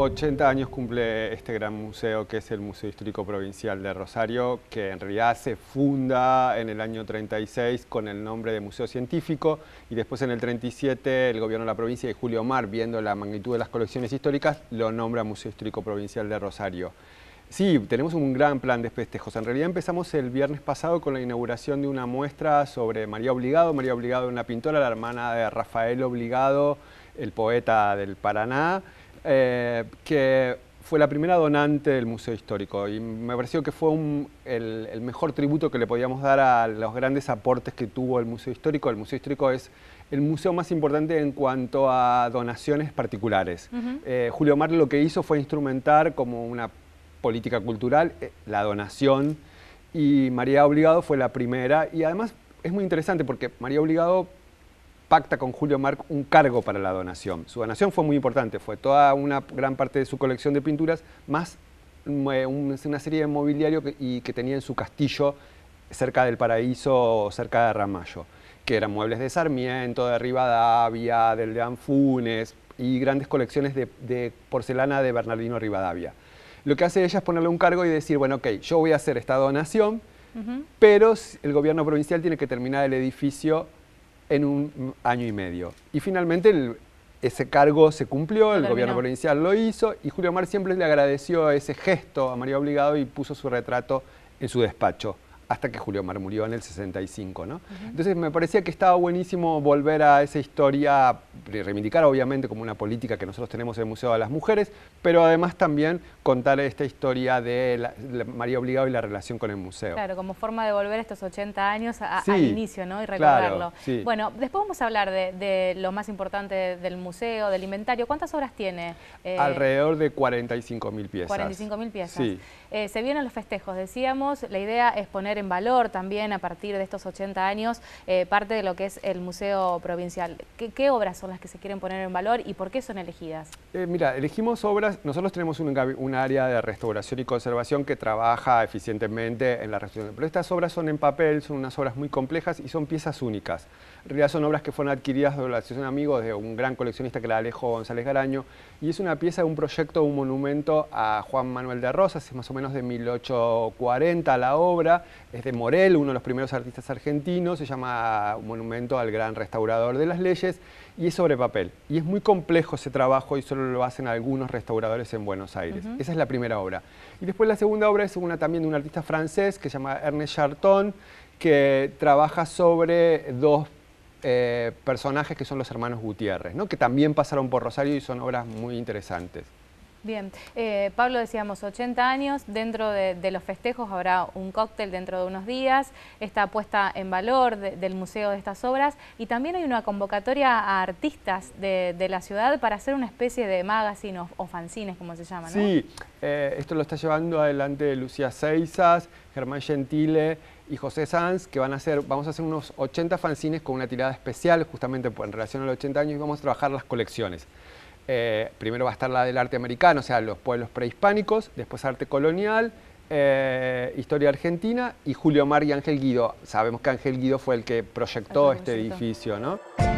80 años cumple este gran museo que es el Museo Histórico Provincial de Rosario, que en realidad se funda en el año 36 con el nombre de Museo Científico y después en el 37 el gobierno de la provincia de Julio Mar viendo la magnitud de las colecciones históricas, lo nombra Museo Histórico Provincial de Rosario. Sí, tenemos un gran plan de festejos. En realidad empezamos el viernes pasado con la inauguración de una muestra sobre María Obligado. María Obligado es una pintora, la hermana de Rafael Obligado, el poeta del Paraná. Eh, que fue la primera donante del Museo Histórico y me pareció que fue el, mejor tributo que le podíamos dar a los grandes aportes que tuvo el Museo Histórico. El Museo Histórico es el museo más importante en cuanto a donaciones particulares. Eh, Julio Mar lo que hizo fue instrumentar como una política cultural eh, la donación y María Obligado fue la primera y además es muy interesante porque María Obligado pacta con Julio Marc un cargo para la donación. Su donación fue muy importante, fue toda una gran parte de su colección de pinturas, más mm, eh, una serie de mobiliario que, y que tenía en su castillo cerca del Paraíso cerca de Ramallo, que eran muebles de Sarmiento, de Rivadavia, del de Funes y grandes colecciones de, porcelana de Bernardino Rivadavia. Lo que hace ella es ponerle un cargo y decir, bueno, ok, yo voy a hacer esta donación, pero el gobierno provincial tiene que terminar el edificio en un año y medio. Y finalmente ese cargo se cumplió, el gobierno provincial lo hizo y Julio Mar siempre le agradeció ese gesto a María Obligado y puso su retrato en su despacho hasta que Julio Mar murió en el 65, ¿no? Entonces me parecía que estaba buenísimo volver a esa historia, reivindicar obviamente como una política que nosotros tenemos en el Museo de las Mujeres, pero además también contar esta historia de, María Obligado y la relación con el museo. Claro, como forma de volver estos 80 años al inicio, ¿no? Y recordarlo. Bueno, después vamos a hablar de, lo más importante del museo, del inventario. ¿Cuántas obras tiene? Eh, Alrededor de 45.000 piezas. 45.000 piezas. Eh, se vienen los festejos, decíamos, la idea es poner en valor también a partir de estos 80 años eh, parte de lo que es el Museo Provincial. ¿Qué, obras son las que se quieren poner en valor y por qué son elegidas? Eh, mira, elegimos obras, nosotros tenemos un, área de restauración y conservación que trabaja eficientemente en la restauración, pero estas obras son en papel, son unas obras muy complejas y son piezas únicas. En realidad son obras que fueron adquiridas de la Asociación Amigos de un gran coleccionista que la Alejo González Garaño y es una pieza de un proyecto, un monumento a Juan Manuel de Rosas, es más o menos de 1840 la obra, es de Morel, uno de los primeros artistas argentinos, se llama Monumento al Gran Restaurador de las Leyes y es sobre papel. Y es muy complejo ese trabajo y solo lo hacen algunos restauradores en Buenos Aires. Esa es la primera obra. Y después la segunda obra es una también de un artista francés que se llama Ernest Charton, que trabaja sobre dos eh, personajes que son los hermanos Gutiérrez, ¿no? que también pasaron por Rosario y son obras muy interesantes. Bien, eh, Pablo decíamos 80 años, dentro de, los festejos habrá un cóctel dentro de unos días, está puesta en valor del museo de estas obras y también hay una convocatoria a artistas de, la ciudad para hacer una especie de magazine o, fanzines, como se llaman. ¿no? Sí, eh, esto lo está llevando adelante Lucía Seizas, Germán Gentile y José Sanz, que van a hacer, vamos a hacer unos 80 fanzines con una tirada especial justamente en relación a los 80 años y vamos a trabajar las colecciones. Eh, primero va a estar la del arte americano, o sea, los pueblos prehispánicos, después arte colonial, eh, historia argentina y Julio Mar y Ángel Guido. Sabemos que Ángel Guido fue el que proyectó este edificio, ¿no?